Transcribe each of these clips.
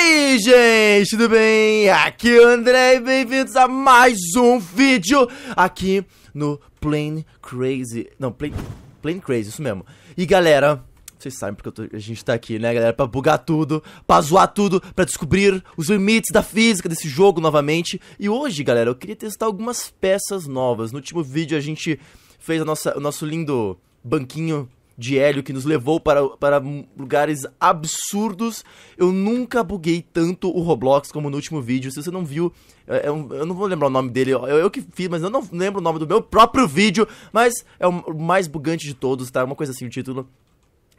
aí, gente, tudo bem? Aqui é o André e bem-vindos a mais um vídeo aqui no Plane Crazy. Não, Plane, Plane Crazy, isso mesmo. E galera, vocês sabem porque tô, a gente tá aqui, né, galera? Pra bugar tudo, pra zoar tudo, pra descobrir os limites da física desse jogo novamente. E hoje, galera, eu queria testar algumas peças novas. No último vídeo a gente fez a nossa, o nosso lindo banquinho de hélio que nos levou para, para lugares absurdos. Eu nunca buguei tanto o Roblox como no último vídeo. Se você não viu, eu, é, é eu não vou lembrar o nome dele, eu, eu, que fiz, mas eu não lembro o nome do meu próprio vídeo. Mas é o mais bugante de todos, tá? Uma coisa assim o título.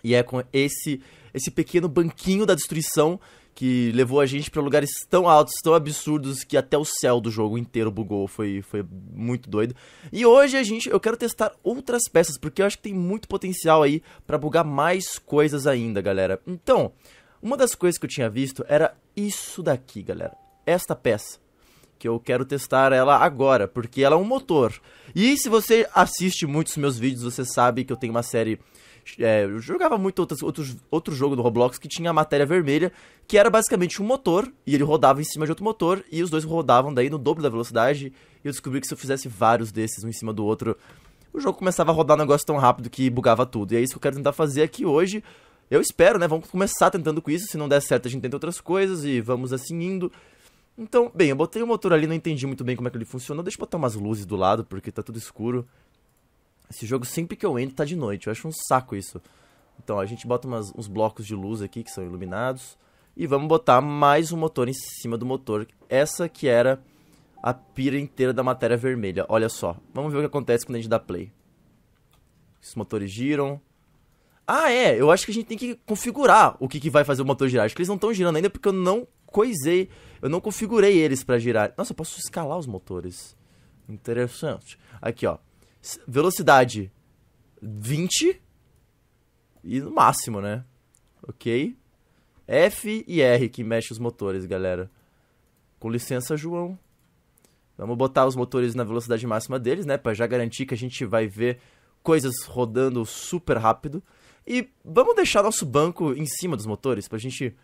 E é com esse, esse pequeno banquinho da destruição que levou a gente para lugares tão altos, tão absurdos que até o céu do jogo inteiro bugou, foi, foi muito doido. E hoje a gente, eu quero testar outras peças, porque eu acho que tem muito potencial aí para bugar mais coisas ainda, galera. Então, uma das coisas que eu tinha visto era isso daqui, galera. Esta peça que eu quero testar ela agora, porque ela é um motor. E se você assiste muitos meus vídeos, você sabe que eu tenho uma série é, eu jogava muito outros outros, outro jogo do Roblox que tinha a matéria vermelha, que era basicamente um motor, e ele rodava em cima de outro motor, e os dois rodavam daí no dobro da velocidade, e eu descobri que se eu fizesse vários desses um em cima do outro, o jogo começava a rodar um negócio tão rápido que bugava tudo. E é isso que eu quero tentar fazer aqui hoje. Eu espero, né? Vamos começar tentando com isso. Se não der certo, a gente tenta outras coisas e vamos assim indo. Então, bem, eu botei o motor ali, não entendi muito bem como é que ele funcionou. Deixa eu botar umas luzes do lado, porque tá tudo escuro. Esse jogo, sempre que eu entro, tá de noite. Eu acho um saco isso. Então, a gente bota umas, uns blocos de luz aqui que são iluminados. E vamos botar mais um motor em cima do motor. Essa que era a pira inteira da matéria vermelha. Olha só. Vamos ver o que acontece quando a gente dá play. Os motores giram. Ah, é. Eu acho que a gente tem que configurar o que, que vai fazer o motor girar. Acho que eles não estão girando ainda porque eu não coisei. Eu não configurei eles para girar. Nossa, eu posso escalar os motores. Interessante. Aqui, ó velocidade 20 e no máximo, né? Ok? F e R que mexe os motores, galera. Com licença, João. Vamos botar os motores na velocidade máxima deles, né? Pra já garantir que a gente vai ver coisas rodando super rápido. E vamos deixar nosso banco em cima dos motores, pra gente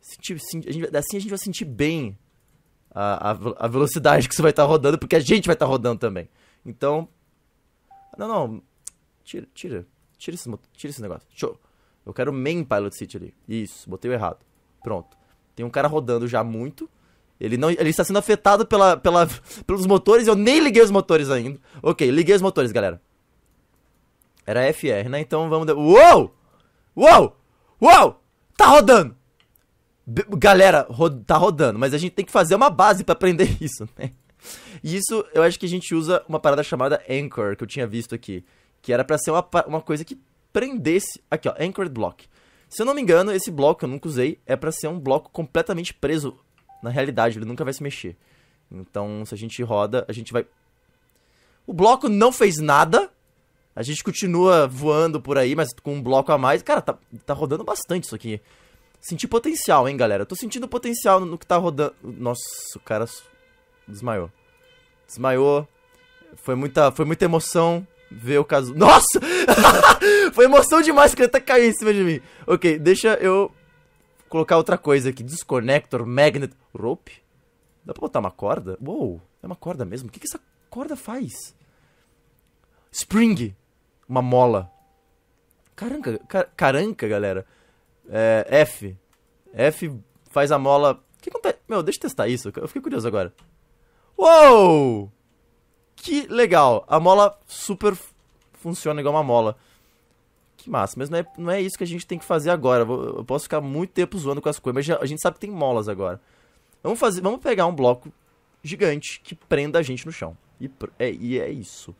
sentir. assim a gente vai sentir bem a, a, a velocidade que isso vai estar tá rodando, porque a gente vai estar tá rodando também. Então, não, não. Tira, tira. Tira esse, tira esse negócio. Show. Eu quero main Pilot City ali. Isso, botei o errado. Pronto. Tem um cara rodando já muito. Ele não, ele está sendo afetado pela, pela, pelos motores. Eu nem liguei os motores ainda. Ok, liguei os motores, galera. Era FR, né? Então vamos... De... Uou! Uou! Uou! Tá rodando! B galera, ro tá rodando. Mas a gente tem que fazer uma base para aprender isso, né? E isso, eu acho que a gente usa uma parada chamada anchor, que eu tinha visto aqui. Que era para ser uma, uma coisa que prendesse... Aqui, ó, anchored block. Se eu não me engano, esse bloco que eu nunca usei é para ser um bloco completamente preso na realidade. Ele nunca vai se mexer. Então, se a gente roda, a gente vai... O bloco não fez nada. A gente continua voando por aí, mas com um bloco a mais. Cara, tá, tá rodando bastante isso aqui. Senti potencial, hein, galera? tô sentindo potencial no que tá rodando. Nossa, o cara desmaiou. Desmaiou. Foi muita, foi muita emoção ver o caso. Nossa! foi emoção demais que ele tá caindo em cima de mim. Ok, deixa eu colocar outra coisa aqui. Desconector, magnet, rope. Dá pra botar uma corda? Uou, é uma corda mesmo. O que, que essa corda faz? Spring. Uma mola. Caranca, car caranca, galera. É, F. F faz a mola. O que acontece? Meu, deixa eu testar isso. Eu fiquei curioso agora. Uou! Que legal! A mola super funciona igual uma mola. Que massa, mas não é, não é isso que a gente tem que fazer agora. Eu posso ficar muito tempo zoando com as coisas, mas a gente sabe que tem molas agora. Vamos, fazer, vamos pegar um bloco gigante que prenda a gente no chão. E é, e é isso.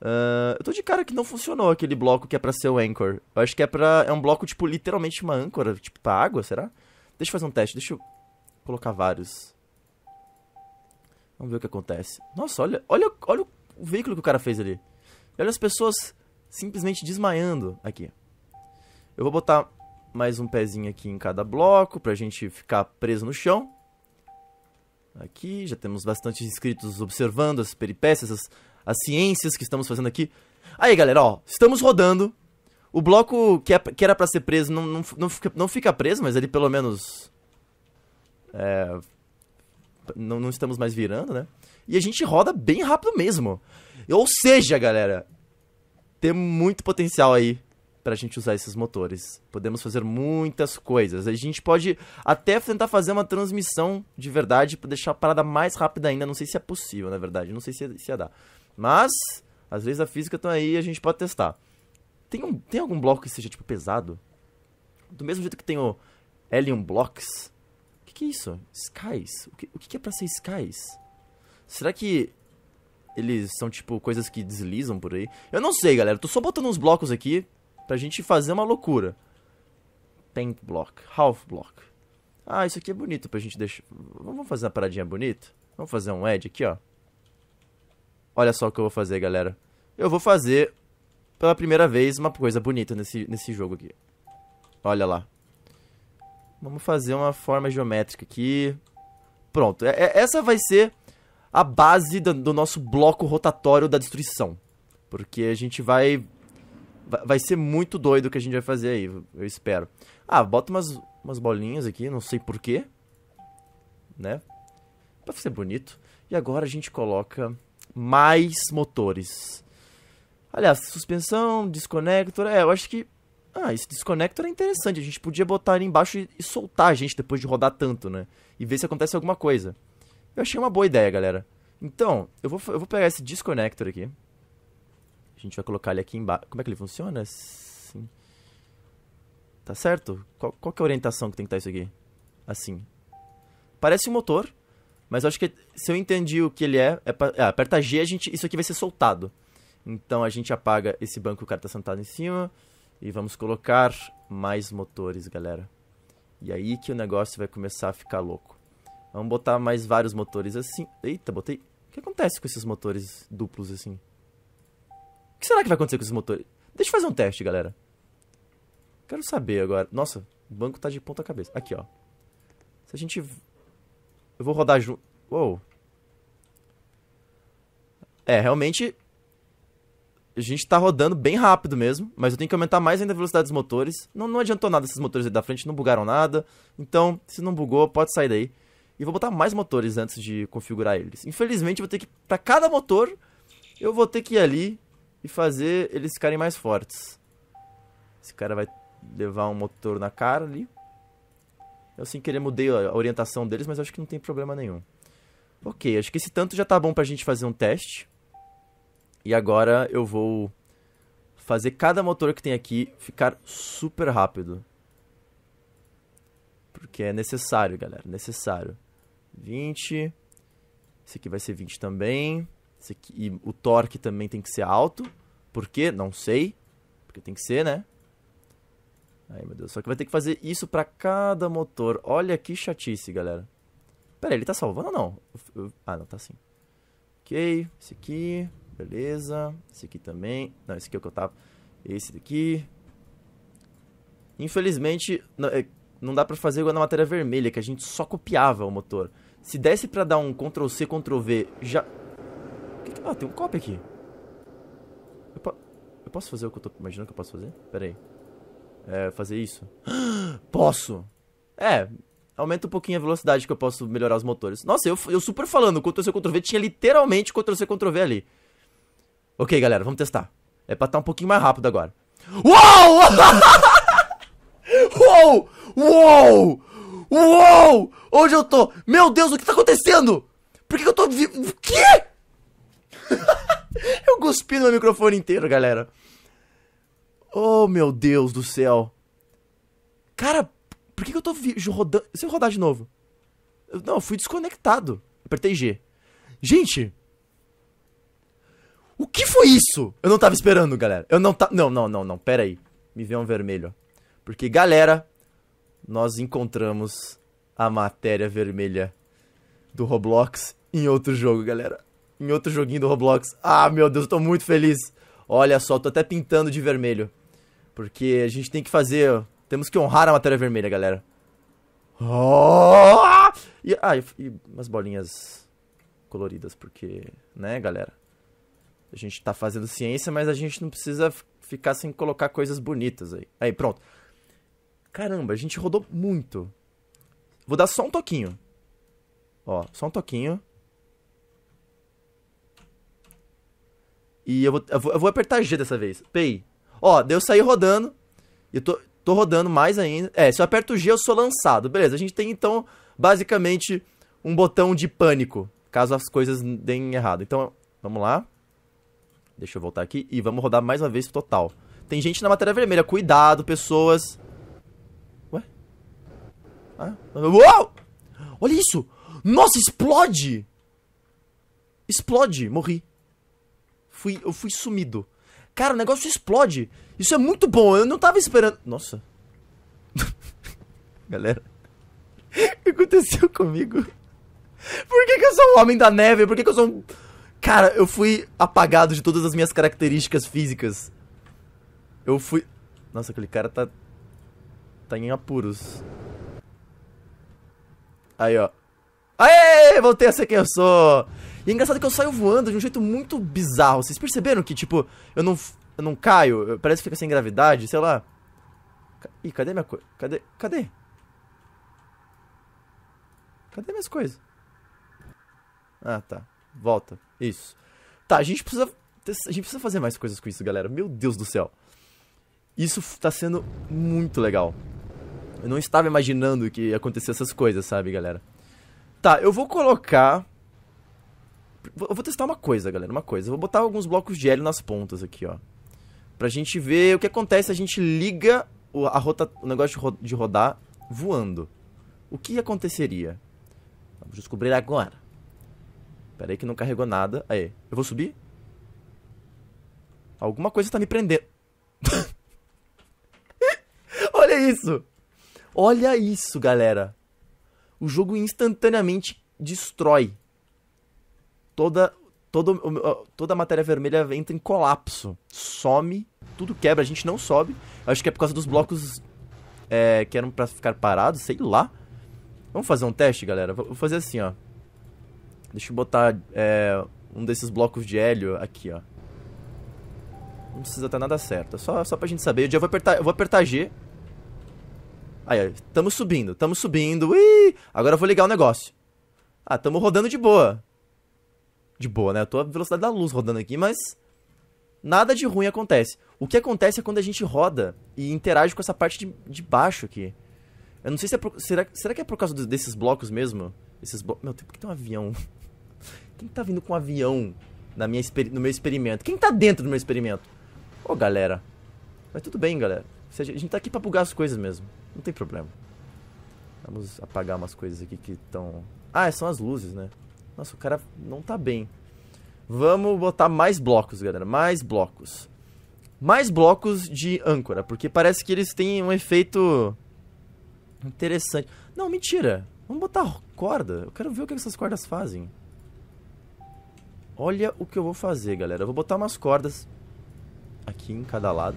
Uh, eu tô de cara que não funcionou aquele bloco que é pra ser o anchor. Eu acho que é pra. É um bloco, tipo, literalmente uma âncora, tipo, pra água, será? Deixa eu fazer um teste, deixa eu colocar vários. Vamos ver o que acontece. Nossa, olha, olha, olha o veículo que o cara fez ali. Olha as pessoas simplesmente desmaiando aqui. Eu vou botar mais um pezinho aqui em cada bloco pra gente ficar preso no chão. Aqui, já temos bastante inscritos observando as peripécias, as, as ciências que estamos fazendo aqui. Aí, galera, ó, estamos rodando. O bloco que, é, que era para ser preso não, não, não, fica, não fica preso, mas ele pelo menos... É, não, não estamos mais virando, né? E a gente roda bem rápido mesmo. Ou seja, galera, tem muito potencial aí para a gente usar esses motores. Podemos fazer muitas coisas. A gente pode até tentar fazer uma transmissão de verdade para deixar a parada mais rápida ainda. Não sei se é possível, na verdade. Não sei se, se ia dar. Mas às vezes a física estão tá aí e a gente pode testar. Tem, um, tem algum bloco que seja tipo pesado? Do mesmo jeito que tem o Helium Blocks, que é isso? Skies? O que, o que é para ser skies? Será que eles são tipo coisas que deslizam por aí? Eu não sei, galera. Tô só botando uns blocos aqui pra gente fazer uma loucura. Paint block, half block. Ah, isso aqui é bonito pra gente deixar... Vamos fazer uma paradinha bonita? Vamos fazer um edge aqui, ó. Olha só o que eu vou fazer, galera. Eu vou fazer pela primeira vez uma coisa bonita nesse, nesse jogo aqui. Olha lá. Vamos fazer uma forma geométrica aqui. Pronto. É, é, essa vai ser a base do, do, nosso bloco rotatório da destruição. Porque a gente vai... Vai ser muito doido o que a gente vai fazer aí, eu espero. Ah, bota umas, umas bolinhas aqui, não sei porquê. Né? Pra ser bonito. E agora a gente coloca mais motores. Aliás, suspensão, desconector... É, eu acho que ah, esse desconector é interessante. A gente podia botar ele embaixo e, soltar a gente depois de rodar tanto, né? E ver se acontece alguma coisa. Eu achei uma boa ideia, galera. Então, eu vou, eu vou pegar esse desconector aqui. A gente vai colocar ele aqui embaixo. Como é que ele funciona? Assim. Tá certo? Qual, qual é a orientação que tem que estar tá isso aqui? Assim. Parece um motor, mas acho que se eu entendi o que ele é, é, pra, é aperta G, a gente, isso aqui vai ser soltado. Então a gente apaga esse banco que o cara tá sentado em cima. E vamos colocar mais motores, galera. E aí que o negócio vai começar a ficar louco. Vamos botar mais vários motores assim. Eita, botei. O que acontece com esses motores duplos assim? O que será que vai acontecer com esses motores? Deixa eu fazer um teste, galera. Quero saber agora. Nossa, o banco tá de ponta cabeça. Aqui, ó. Se a gente... Eu vou rodar junto... Uou. É, realmente a gente tá rodando bem rápido mesmo, mas eu tenho que aumentar mais ainda a velocidade dos motores. Não, não adiantou nada esses motores aí da frente, não bugaram nada. Então, se não bugou, pode sair daí. E vou botar mais motores antes de configurar eles. Infelizmente, vou ter que, para cada motor, eu vou ter que ir ali e fazer eles ficarem mais fortes. Esse cara vai levar um motor na cara ali. Eu sem querer mudei a orientação deles, mas acho que não tem problema nenhum. Ok, acho que esse tanto já tá bom pra gente fazer um teste. E agora eu vou fazer cada motor que tem aqui ficar super rápido. Porque é necessário, galera, necessário. 20. Esse aqui vai ser 20 também. Esse aqui, e o torque também tem que ser alto. Por quê? Não sei. Porque tem que ser, né? Ai, meu Deus. Só que vai ter que fazer isso pra cada motor. Olha que chatice, galera. Pera aí, ele tá salvando ou não? eu, ah, não, tá sim. Ok, esse aqui... Beleza. Esse aqui também. Não, esse aqui é o que eu tava. Esse daqui. Infelizmente, é, não dá pra fazer igual na matéria vermelha, que a gente só copiava o motor. Se desse pra dar um Ctrl-C, Ctrl-V, já... Que que... Ah, tem um copy aqui. Eu, po... eu, posso fazer o que eu tô imaginando que eu posso fazer? Pera aí. É, fazer isso. posso! É, aumenta um pouquinho a velocidade que eu posso melhorar os motores. Nossa, eu, eu super falando, Ctrl-C, Ctrl-V, tinha literalmente Ctrl-C, Ctrl-V ali. Ok, galera, vamos testar. É pra estar tá um pouquinho mais rápido agora. Uou! Uou! Uou! Uou! Onde eu tô? Meu Deus, o que tá acontecendo? Por que, eu tô vivo? O quê? eu cuspi no meu microfone inteiro, galera. Oh, meu Deus do céu. Cara, por que, eu tô rodando? Se eu rodar de novo. não, eu fui desconectado. Apertei G. Gente, o que foi isso? Eu não tava esperando, galera. Eu não tá. Não, não, não, não. Pera aí. Me vê um vermelho. Porque, galera, nós encontramos a matéria vermelha do Roblox em outro jogo, galera. Em outro joguinho do Roblox. Ah, meu Deus, eu tô muito feliz. Olha só, tô até pintando de vermelho. Porque a gente tem que fazer. Temos que honrar a matéria vermelha, galera. Oh! E, ah, e, e umas bolinhas coloridas, porque. Né, galera? A gente tá fazendo ciência, mas a gente não precisa ficar sem colocar coisas bonitas aí. Aí, pronto. Caramba, a gente rodou muito. Vou dar só um toquinho. Ó, só um toquinho. E eu vou, eu vou, eu vou apertar G dessa vez. Pei. Ó, deu sair rodando. Eu tô, tô rodando mais ainda. É, se eu aperto G, eu sou lançado. Beleza, a gente tem então, basicamente, um botão de pânico. Caso as coisas deem errado. Então, vamos lá. Deixa eu voltar aqui e vamos rodar mais uma vez total. Tem gente na matéria vermelha. Cuidado, pessoas. Ué? Ah, uou! Olha isso! Nossa, explode! Explode, morri. Fui, eu fui sumido. Cara, o negócio explode. Isso é muito bom, eu não tava esperando. Nossa. Galera. O que aconteceu comigo? Por que, que eu sou um homem da neve? Por que, que eu sou um Cara, eu fui apagado de todas as minhas características físicas. Eu fui. Nossa, aquele cara tá. Tá em apuros. Aí, ó. Aê! Voltei a ser quem eu sou! E é engraçado que eu saio voando de um jeito muito bizarro. Vocês perceberam que, tipo, eu não, eu não caio? parece que fica sem gravidade, sei lá. Ih, cadê minha coisa? Cadê? Cadê? Cadê minhas coisas? Ah, tá. Volta. Isso. Tá, a gente precisa. A gente precisa fazer mais coisas com isso, galera. Meu Deus do céu. Isso tá sendo muito legal. Eu não estava imaginando que ia acontecer essas coisas, sabe, galera? Tá, eu vou colocar. Eu vou testar uma coisa, galera. Uma coisa. Eu vou botar alguns blocos de hélio nas pontas aqui, ó. Pra gente ver o que acontece. se A gente liga o, a rota, o negócio de rodar voando. O que aconteceria? Vamos descobrir agora. Pera aí que não carregou nada. Aí, eu vou subir? Alguma coisa tá me prendendo. Olha isso! Olha isso, galera. O jogo instantaneamente destrói. Toda, toda, toda a matéria vermelha entra em colapso. Some, tudo quebra, a gente não sobe. Acho que é por causa dos blocos é, que eram pra ficar parados, sei lá. Vamos fazer um teste, galera? Vou fazer assim, ó. Deixa eu botar é, um desses blocos de hélio aqui, ó. Não precisa estar nada certo, é só, só pra gente saber. Eu já vou apertar, eu vou apertar G. Aí, ó, tamo subindo, tamo subindo. Ui! Agora eu vou ligar o negócio. Ah, tamo rodando de boa. De boa, né? Eu tô à velocidade da luz rodando aqui, mas... Nada de ruim acontece. O que acontece é quando a gente roda e interage com essa parte de, de baixo aqui. Eu não sei se é por, será, será que é por causa desses blocos mesmo? Esses blocos... Meu, tem que ter um avião... Quem tá vindo com um avião na minha, no meu experimento? Quem tá dentro do meu experimento? Ô, oh, galera. Mas tudo bem, galera. A gente tá aqui pra bugar as coisas mesmo. Não tem problema. Vamos apagar umas coisas aqui que estão... Ah, é, são as luzes, né? Nossa, o cara não tá bem. Vamos botar mais blocos, galera. Mais blocos. Mais blocos de âncora, porque parece que eles têm um efeito interessante. Não, mentira. Vamos botar corda. Eu quero ver o que essas cordas fazem. Olha o que eu vou fazer, galera. Eu vou botar umas cordas aqui em cada lado.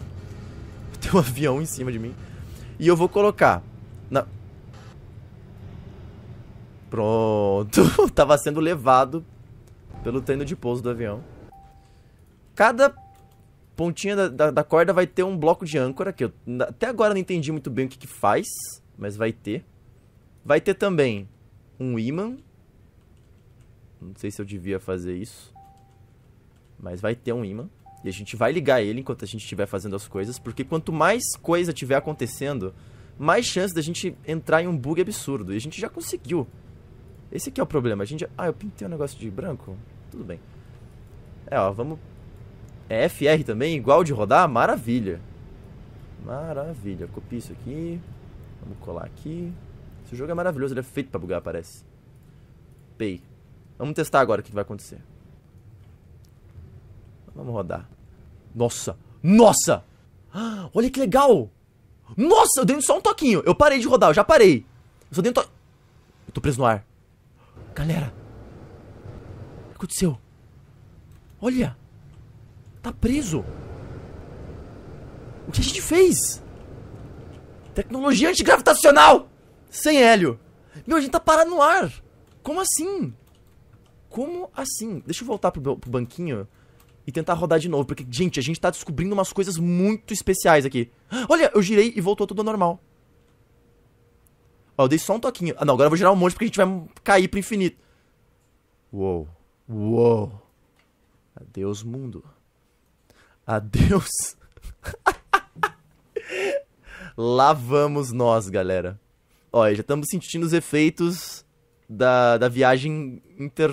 Tem um avião em cima de mim. E eu vou colocar na... Pronto. Tava sendo levado pelo treino de pouso do avião. Cada pontinha da, da, da, corda vai ter um bloco de âncora, que eu até agora não entendi muito bem o que, que faz, mas vai ter. Vai ter também um ímã não sei se eu devia fazer isso. Mas vai ter um imã. E a gente vai ligar ele enquanto a gente estiver fazendo as coisas. Porque quanto mais coisa tiver acontecendo, mais chance da gente entrar em um bug absurdo. E a gente já conseguiu. Esse aqui é o problema. A gente. Ah, eu pintei um negócio de branco? Tudo bem. É, ó, vamos. É FR também, igual de rodar? Maravilha. Maravilha. Copie isso aqui. Vamos colar aqui. Esse jogo é maravilhoso, ele é feito pra bugar, parece. Pay. Vamos testar agora o que vai acontecer. Vamos rodar. Nossa! Nossa! Ah, olha que legal! Nossa, eu dei só um toquinho. Eu parei de rodar, eu já parei. Eu só dei um toque. Eu tô preso no ar. Galera. O que aconteceu? Olha. Tá preso. O que a gente fez? Tecnologia antigravitacional! Sem hélio. Meu, a gente tá parado no ar. Como assim? Como assim? Deixa eu voltar pro, pro banquinho e tentar rodar de novo, porque, gente, a gente tá descobrindo umas coisas muito especiais aqui. Olha, eu girei e voltou tudo ao normal. Ó, eu dei só um toquinho. Ah, não, agora eu vou girar um monte porque a gente vai cair pro infinito. Uou. Uou. Adeus, mundo. Adeus. Lá vamos nós, galera. Olha, já estamos sentindo os efeitos da, da viagem inter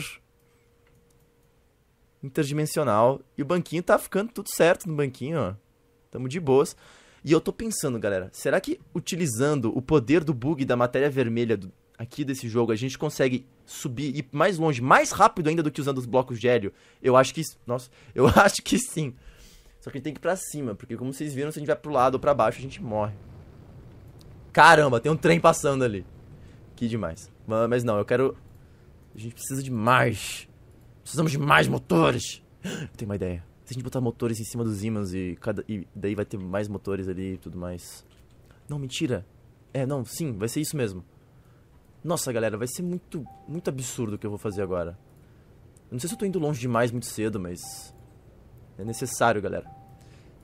interdimensional. E o banquinho tá ficando tudo certo no banquinho, ó. Tamo de boas. E eu tô pensando, galera, será que utilizando o poder do bug da matéria vermelha do, aqui desse jogo, a gente consegue subir e ir mais longe, mais rápido ainda do que usando os blocos de hélio? Eu acho que. Nossa, eu acho que sim. Só que a gente tem que ir pra cima, porque como vocês viram, se a gente vai pro lado ou pra baixo, a gente morre. Caramba, tem um trem passando ali. Que demais. Mas não, eu quero. A gente precisa de mais. Precisamos de mais motores. Eu tenho uma ideia. Se a gente botar motores em cima dos ímãs e, cada, e daí vai ter mais motores ali e tudo mais. Não, mentira. É, não, sim, vai ser isso mesmo. Nossa, galera, vai ser muito, muito absurdo o que eu vou fazer agora. Eu não sei se eu tô indo longe demais muito cedo, mas. É necessário, galera.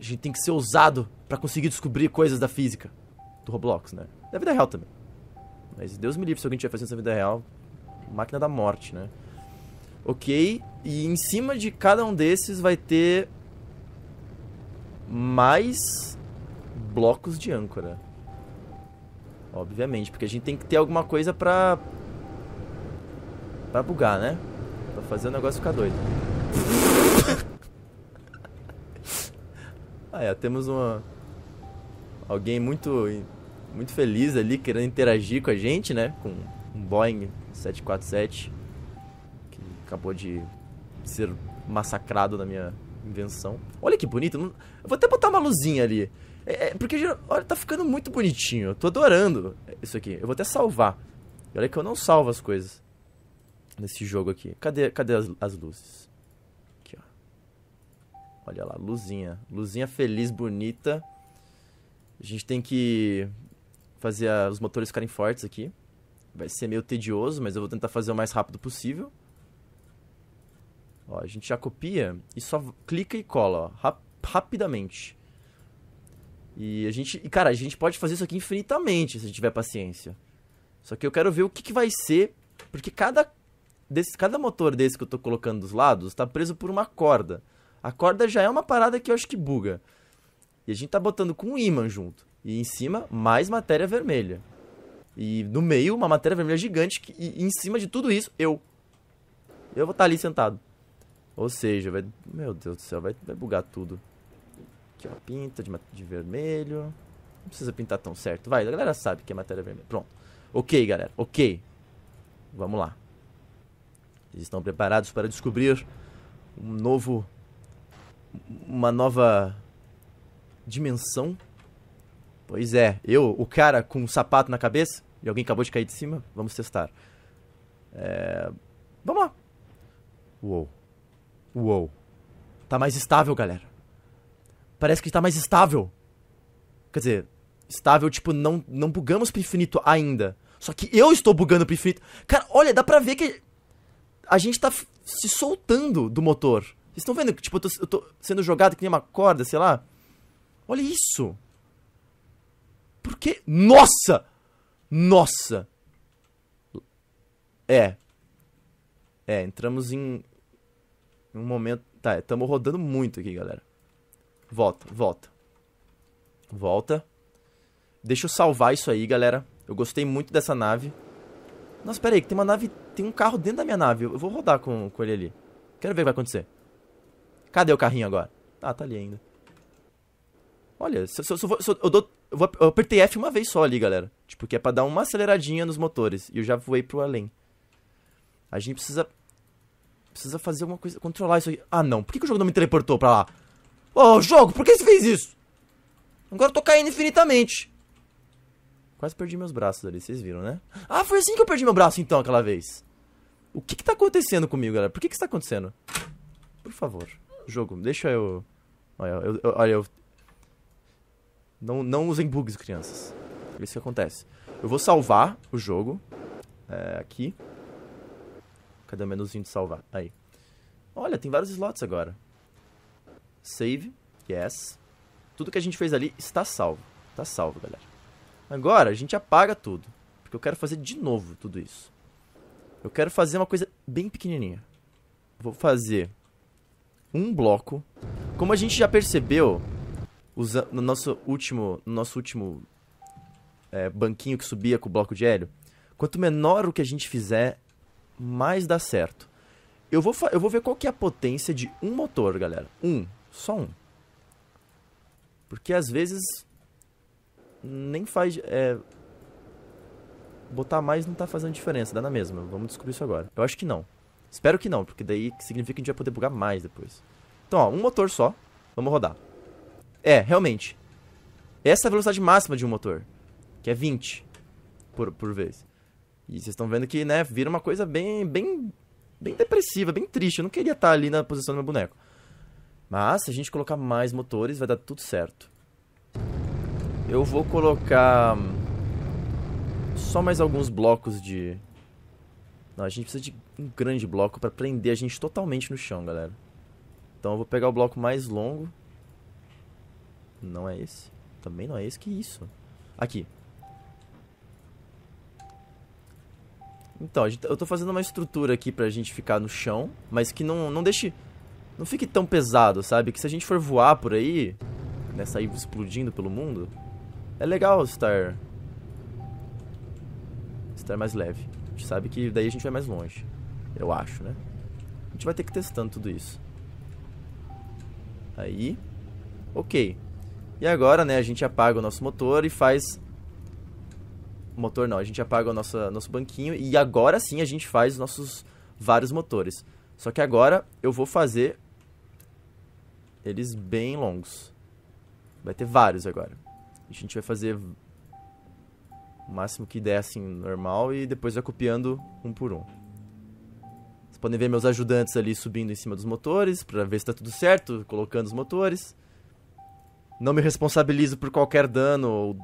A gente tem que ser ousado para conseguir descobrir coisas da física. Do Roblox, né? Da vida real também. Mas Deus me livre se alguém estiver fazendo isso na vida real. Máquina da morte, né? ok? E em cima de cada um desses vai ter mais blocos de âncora. Obviamente, porque a gente tem que ter alguma coisa pra... Pra bugar, né? Pra fazer o negócio ficar doido. ah, é, temos uma... Alguém muito, muito feliz ali, querendo interagir com a gente, né? Com um Boeing 747 acabou de ser massacrado na minha invenção. Olha que bonito. vou até botar uma luzinha ali. É, é, porque, olha, tá ficando muito bonitinho. Eu tô adorando isso aqui. Eu vou até salvar. Olha que eu não salvo as coisas nesse jogo aqui. Cadê, cadê as, as luzes? Aqui, ó. Olha lá, luzinha. Luzinha feliz, bonita. A gente tem que fazer a, os motores ficarem fortes aqui. Vai ser meio tedioso, mas eu vou tentar fazer o mais rápido possível. Ó, a gente já copia e só clica e cola, ó, rap rapidamente. E a gente, e cara, a gente pode fazer isso aqui infinitamente se a gente tiver paciência. Só que eu quero ver o que, que vai ser, porque cada desse, cada motor desse que eu tô colocando dos lados está preso por uma corda. A corda já é uma parada que eu acho que buga. E a gente tá botando com um ímã junto. E em cima, mais matéria vermelha. E no meio, uma matéria vermelha gigante. Que, e, e em cima de tudo isso, eu. Eu vou estar tá ali sentado. Ou seja, vai. Meu Deus do céu, vai, vai bugar tudo. Aqui, ó, pinta de, de vermelho. Não precisa pintar tão certo. Vai, a galera sabe que é matéria vermelha. Pronto. Ok, galera, ok. Vamos lá. Vocês estão preparados para descobrir um novo. Uma nova dimensão? Pois é, eu, o cara com um sapato na cabeça, e alguém acabou de cair de cima, vamos testar. É... Vamos lá. Uou. Uou. Tá mais estável, galera. Parece que tá mais estável. Quer dizer, estável, tipo, não, não bugamos pro infinito ainda. Só que eu estou bugando pro infinito. Cara, olha, dá pra ver que a gente tá se soltando do motor. Vocês estão vendo que, tipo, eu tô, eu tô sendo jogado que nem uma corda, sei lá? Olha isso. Por que? Nossa! Nossa! É. É, entramos em, um momento. Tá, estamos rodando muito aqui, galera. Volta, volta. Volta. Deixa eu salvar isso aí, galera. Eu gostei muito dessa nave. Nossa, pera aí, que tem uma nave. Tem um carro dentro da minha nave. Eu vou rodar com, com ele ali. Quero ver o que vai acontecer. Cadê o carrinho agora? Ah, tá ali ainda. Olha, se, se, se, eu, eu, dou, eu, vou, eu, apertei F uma vez só ali, galera. Tipo, que é pra dar uma aceleradinha nos motores. E eu já voei pro além. A gente precisa precisa fazer alguma coisa, controlar isso aí. Ah, não. Por que, que o jogo não me teleportou pra lá? Ô, oh, jogo, por que você fez isso? Agora eu tô caindo infinitamente. Quase perdi meus braços ali, vocês viram, né? Ah, foi assim que eu perdi meu braço então, aquela vez. O que que tá acontecendo comigo, galera? Por que que está acontecendo? Por favor. Jogo, deixa eu... Olha, eu... Olha, eu... Não, não usem bugs, crianças. É isso que acontece. Eu vou salvar o jogo. É, aqui. Cadê o menuzinho de salvar? Aí. Olha, tem vários slots agora. Save. Yes. Tudo que a gente fez ali está salvo. Está salvo, galera. Agora, a gente apaga tudo. Porque eu quero fazer de novo tudo isso. Eu quero fazer uma coisa bem pequenininha. Vou fazer um bloco. Como a gente já percebeu no nosso último, no nosso último é, banquinho que subia com o bloco de hélio, quanto menor o que a gente fizer, mais dá certo. Eu vou, eu vou ver qual que é a potência de um motor, galera. Um, só um. Porque às vezes nem faz... É... Botar mais não tá fazendo diferença, dá na mesma. Vamos descobrir isso agora. Eu acho que não. Espero que não, porque daí significa que a gente vai poder bugar mais depois. Então, ó, um motor só. Vamos rodar. É, realmente. Essa é a velocidade máxima de um motor. Que é 20 por, por vez. E vocês estão vendo que, né, vira uma coisa bem, bem, bem depressiva, bem triste. Eu não queria estar tá ali na posição do meu boneco. Mas se a gente colocar mais motores, vai dar tudo certo. Eu vou colocar hum, só mais alguns blocos de... Não, a gente precisa de um grande bloco para prender a gente totalmente no chão, galera. Então eu vou pegar o bloco mais longo. Não é esse. Também não é esse. Que isso? Aqui. Então, eu tô fazendo uma estrutura aqui pra gente ficar no chão, mas que não, não deixe... Não fique tão pesado, sabe? Que se a gente for voar por aí, né, sair explodindo pelo mundo, é legal estar... Estar mais leve. A gente sabe que daí a gente vai mais longe. Eu acho, né? A gente vai ter que ir testando tudo isso. Aí. Ok. E agora, né, a gente apaga o nosso motor e faz motor não, a gente apaga o nosso, nosso banquinho e agora sim a gente faz os nossos vários motores. Só que agora eu vou fazer eles bem longos. Vai ter vários agora. A gente vai fazer o máximo que der assim normal e depois vai copiando um por um. Vocês podem ver meus ajudantes ali subindo em cima dos motores para ver se está tudo certo, colocando os motores. Não me responsabilizo por qualquer dano ou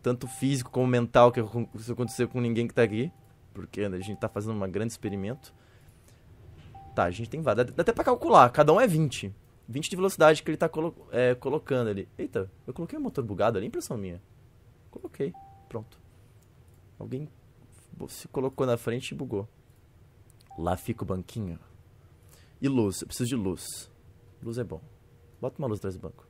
tanto físico como mental, que isso aconteceu com ninguém que está aqui, porque a gente está fazendo um grande experimento. Tá, a gente tem várias. Dá até para calcular, cada um é 20. 20 de velocidade que ele está colo é, colocando ali. Eita, eu coloquei um motor bugado ali, impressão minha. Coloquei, pronto. Alguém se colocou na frente e bugou. Lá fica o banquinho. E luz, eu preciso de luz. Luz é bom. Bota uma luz atrás do banco.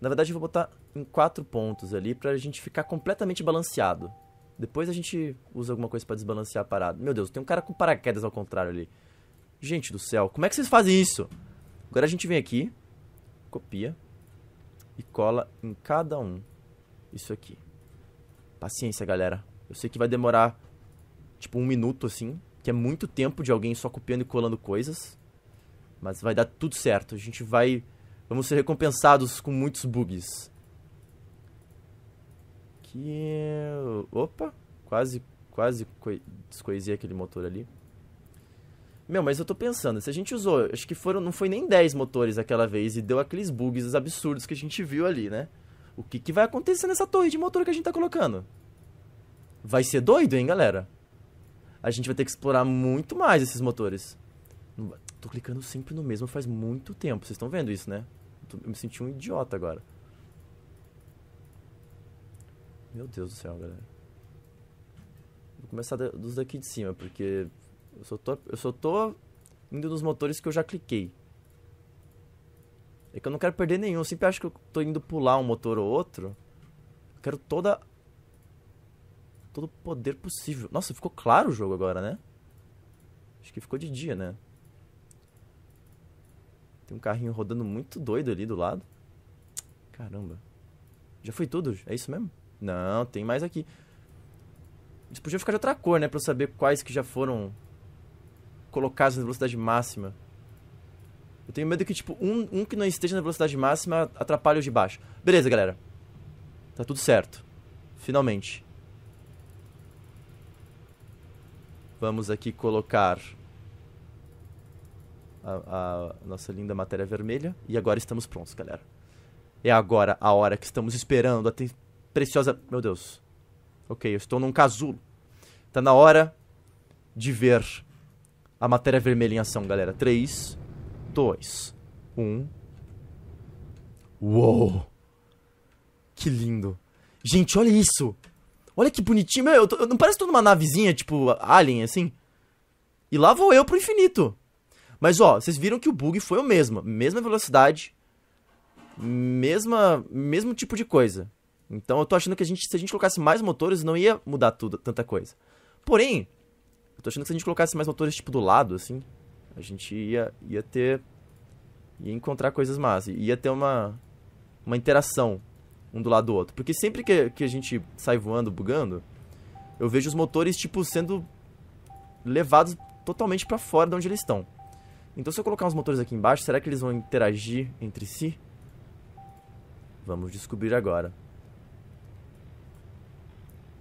Na verdade, eu vou botar em quatro pontos ali pra gente ficar completamente balanceado. Depois a gente usa alguma coisa para desbalancear a parada. Meu Deus, tem um cara com paraquedas ao contrário ali. Gente do céu, como é que vocês fazem isso? Agora a gente vem aqui, copia e cola em cada um isso aqui. Paciência, galera. Eu sei que vai demorar tipo um minuto assim, que é muito tempo de alguém só copiando e colando coisas. Mas vai dar tudo certo. A gente vai Vamos ser recompensados com muitos bugs. Que... Opa! Quase, quase descoisei aquele motor ali. Meu, mas eu tô pensando, se a gente usou, acho que foram, não foi nem 10 motores aquela vez e deu aqueles bugs absurdos que a gente viu ali, né? O que, que vai acontecer nessa torre de motor que a gente tá colocando? Vai ser doido, hein, galera? A gente vai ter que explorar muito mais esses motores tô clicando sempre no mesmo faz muito tempo. Vocês estão vendo isso, né? Eu me senti um idiota agora. Meu Deus do céu, galera. Vou começar dos daqui de cima, porque eu só tô, eu só tô indo nos motores que eu já cliquei. É que eu não quero perder nenhum. Eu sempre acho que eu tô indo pular um motor ou outro. Eu quero toda. Todo o poder possível. Nossa, ficou claro o jogo agora, né? Acho que ficou de dia, né? Tem um carrinho rodando muito doido ali do lado. Caramba. Já foi tudo? É isso mesmo? Não, tem mais aqui. Eles podiam ficar de outra cor, né? Pra eu saber quais que já foram colocados na velocidade máxima. Eu tenho medo que, tipo, um, um que não esteja na velocidade máxima atrapalhe os de baixo. Beleza, galera. Tá tudo certo. Finalmente. Vamos aqui colocar a, a nossa linda matéria vermelha. E agora estamos prontos, galera. É agora a hora que estamos esperando. A te... preciosa. Meu Deus. Ok, eu estou num casulo. Tá na hora de ver a matéria vermelha em ação, galera. 3, 2, 1. Uou! Que lindo! Gente, olha isso! Olha que bonitinho! Meu, eu tô, não parece que tô numa navezinha, tipo, alien, assim? E lá vou eu pro infinito! Mas ó, vocês viram que o bug foi o mesmo, mesma velocidade, mesma mesmo tipo de coisa. Então eu tô achando que a gente se a gente colocasse mais motores não ia mudar tudo, tanta coisa. Porém, eu tô achando que se a gente colocasse mais motores tipo do lado assim, a gente ia ia ter ia encontrar coisas más, ia ter uma uma interação um do lado do outro. Porque sempre que, que a gente sai voando, bugando, eu vejo os motores tipo sendo levados totalmente para fora de onde eles estão. Então se eu colocar uns motores aqui embaixo, será que eles vão interagir entre si? Vamos descobrir agora.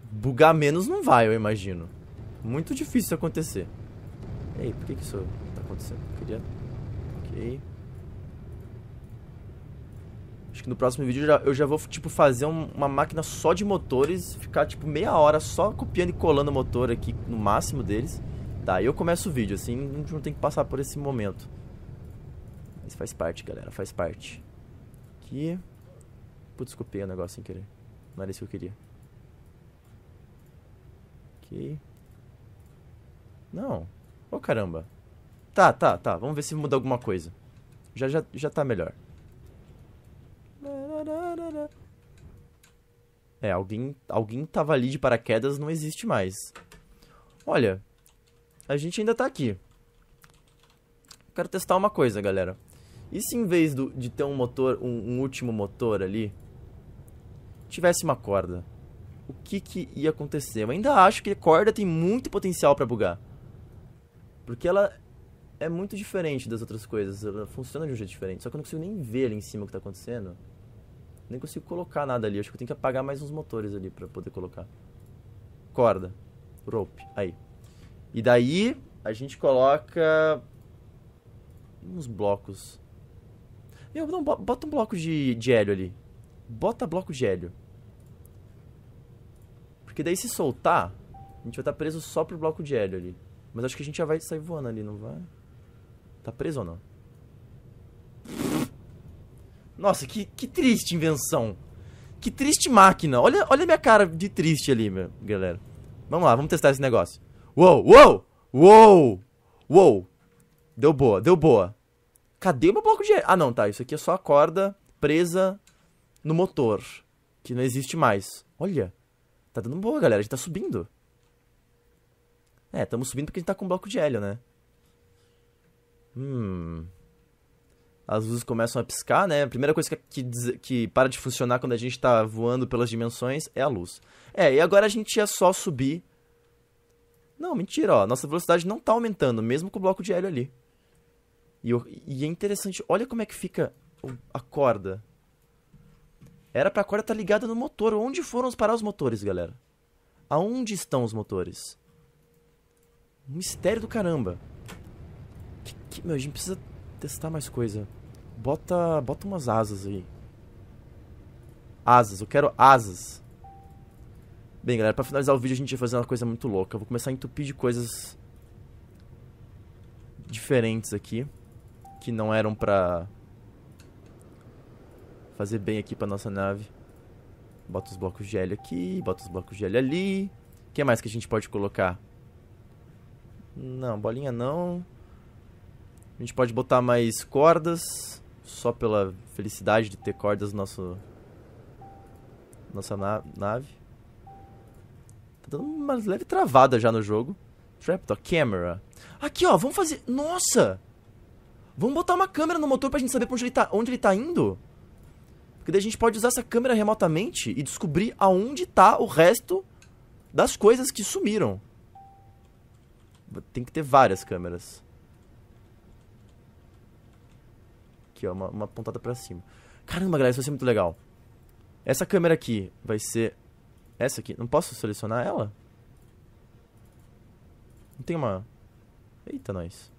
Bugar menos não vai, eu imagino. Muito difícil acontecer. Ei, por que, que isso tá acontecendo? Eu queria... Ok. Acho que no próximo vídeo eu já, vou, tipo, fazer uma máquina só de motores. Ficar, tipo, meia hora só copiando e colando o motor aqui no máximo deles. Daí tá, eu começo o vídeo, assim, a gente não tem que passar por esse momento. Mas faz parte, galera, faz parte. Aqui. Putz, desculpei o negócio sem querer. Não era isso que eu queria. Ok. Não. Ô oh, caramba. Tá, tá, tá. Vamos ver se muda alguma coisa. Já, já, já tá melhor. É, alguém, alguém tava ali de paraquedas não existe mais. Olha, a gente ainda tá aqui. Quero testar uma coisa, galera. E se em vez do, de ter um motor, um, um último motor ali, tivesse uma corda? O que que ia acontecer? Eu ainda acho que a corda tem muito potencial para bugar. Porque ela é muito diferente das outras coisas. Ela funciona de um jeito diferente. Só que eu não consigo nem ver ali em cima o que tá acontecendo. Nem consigo colocar nada ali. Acho que eu tenho que apagar mais uns motores ali pra poder colocar. Corda. Rope. Aí. E daí a gente coloca uns blocos. Eu não, bota um bloco de, de hélio ali. Bota bloco de hélio. Porque daí se soltar, a gente vai estar tá preso só pro bloco de hélio ali. Mas acho que a gente já vai sair voando ali, não vai? Tá preso ou não? Nossa, que, que triste invenção. Que triste máquina. Olha, olha a minha cara de triste ali, meu, galera. Vamos lá, vamos testar esse negócio. Uou, uou, uou, uou. Deu boa, deu boa. Cadê o meu bloco de aéreo? Ah, não, tá. Isso aqui é só a corda presa no motor, que não existe mais. Olha, tá dando boa, galera. A gente tá subindo. É, estamos subindo porque a gente tá com um bloco de hélio, né? Hum. As luzes começam a piscar, né? A primeira coisa que, que, que para de funcionar quando a gente tá voando pelas dimensões é a luz. É, e agora a gente ia só subir não, mentira, ó. Nossa velocidade não tá aumentando, mesmo com o bloco de hélio ali. E, eu, e é interessante, olha como é que fica a corda. Era pra corda estar tá ligada no motor. Onde foram parar os motores, galera? Aonde estão os motores? mistério do caramba. Que, que, meu, a gente precisa testar mais coisa. Bota, bota umas asas aí. Asas, eu quero asas. Bem, galera, para finalizar o vídeo a gente vai fazer uma coisa muito louca. Eu vou começar a entupir de coisas diferentes aqui, que não eram pra fazer bem aqui pra nossa nave. Bota os blocos de hélio aqui, bota os blocos de hélio ali. O que mais que a gente pode colocar? Não, bolinha não. A gente pode botar mais cordas, só pela felicidade de ter cordas no nosso nossa na nave dando uma leve travada já no jogo. Trap Trapdoor Camera. Aqui, ó, vamos fazer... Nossa! Vamos botar uma câmera no motor pra gente saber pra onde ele tá, onde ele tá indo. Porque daí a gente pode usar essa câmera remotamente e descobrir aonde tá o resto das coisas que sumiram. Tem que ter várias câmeras. Aqui, ó, uma, uma pontada pra cima. Caramba, galera, isso vai ser muito legal. Essa câmera aqui vai ser essa aqui, não posso selecionar ela? Não tem uma... Eita, nós.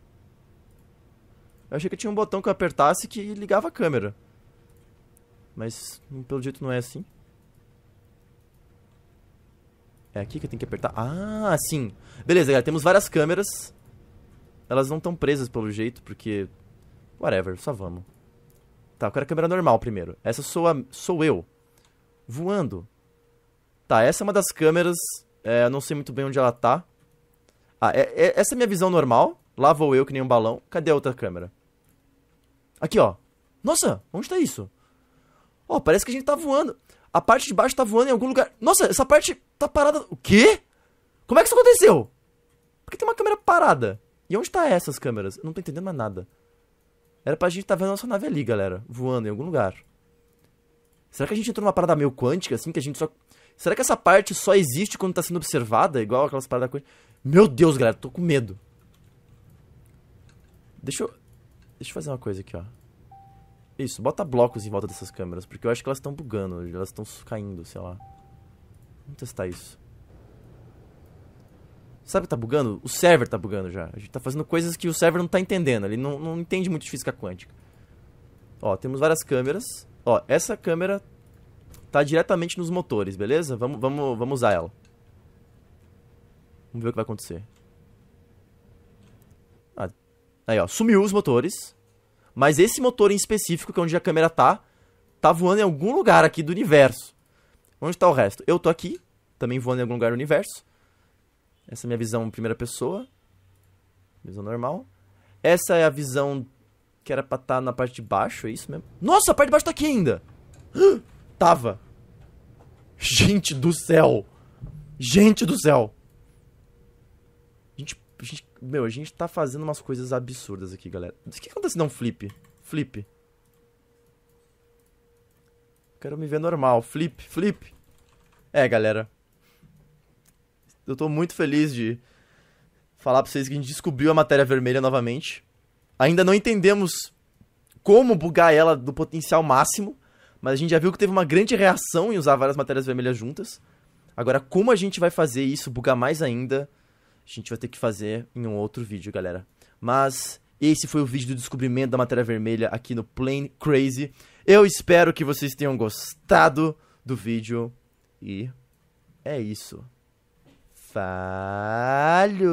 Eu achei que tinha um botão que eu apertasse que ligava a câmera. Mas, hum, pelo jeito, não é assim. É aqui que eu tenho que apertar. Ah, sim. Beleza, galera. Temos várias câmeras. Elas não estão presas pelo jeito, porque... Whatever, só vamos. Tá, eu quero a câmera normal primeiro. Essa sou, a... sou eu. Voando. Tá, essa é uma das câmeras. É, eu não sei muito bem onde ela tá. Ah, é, é, essa é a minha visão normal. Lá vou eu que nem um balão. Cadê a outra câmera? Aqui, ó. Nossa, onde tá isso? Ó, oh, parece que a gente tá voando. A parte de baixo tá voando em algum lugar. Nossa, essa parte tá parada. O quê? Como é que isso aconteceu? Por que tem uma câmera parada? E onde tá essas câmeras? Eu não tô entendendo mais nada. Era pra gente tá vendo a nossa nave ali, galera. Voando em algum lugar. Será que a gente entrou numa parada meio quântica, assim, que a gente só Será que essa parte só existe quando tá sendo observada? Igual aquelas paradas da coisa. Meu Deus, galera, tô com medo. Deixa eu. Deixa eu fazer uma coisa aqui, ó. Isso, bota blocos em volta dessas câmeras, porque eu acho que elas estão bugando, elas estão caindo, sei lá. Vamos testar isso. Sabe o que tá bugando? O server tá bugando já. A gente tá fazendo coisas que o server não tá entendendo. Ele não, não entende muito de física quântica. Ó, temos várias câmeras. Ó, essa câmera Tá diretamente nos motores, beleza? Vamos, vamos, vamos usar ela. Vamos ver o que vai acontecer. Ah, aí, ó. Sumiu os motores. Mas esse motor em específico, que é onde a câmera tá, tá voando em algum lugar aqui do universo. Onde tá o resto? Eu tô aqui, também voando em algum lugar do universo. Essa é a minha visão primeira pessoa. Visão normal. Essa é a visão que era pra estar tá na parte de baixo, é isso mesmo? Nossa, a parte de baixo tá aqui ainda! Tava. Gente do céu! Gente do céu! gente, gente, meu, a gente tá fazendo umas coisas absurdas aqui, galera. O que acontece se não flip? Flip. Quero me ver normal. Flip, flip. É, galera. Eu tô muito feliz de falar pra vocês que a gente descobriu a matéria vermelha novamente. Ainda não entendemos como bugar ela do potencial máximo. Mas a gente já viu que teve uma grande reação em usar várias matérias vermelhas juntas. Agora, como a gente vai fazer isso, bugar mais ainda, a gente vai ter que fazer em um outro vídeo, galera. Mas esse foi o vídeo do descobrimento da matéria vermelha aqui no Plain Crazy. Eu espero que vocês tenham gostado do vídeo. E é isso. Falho!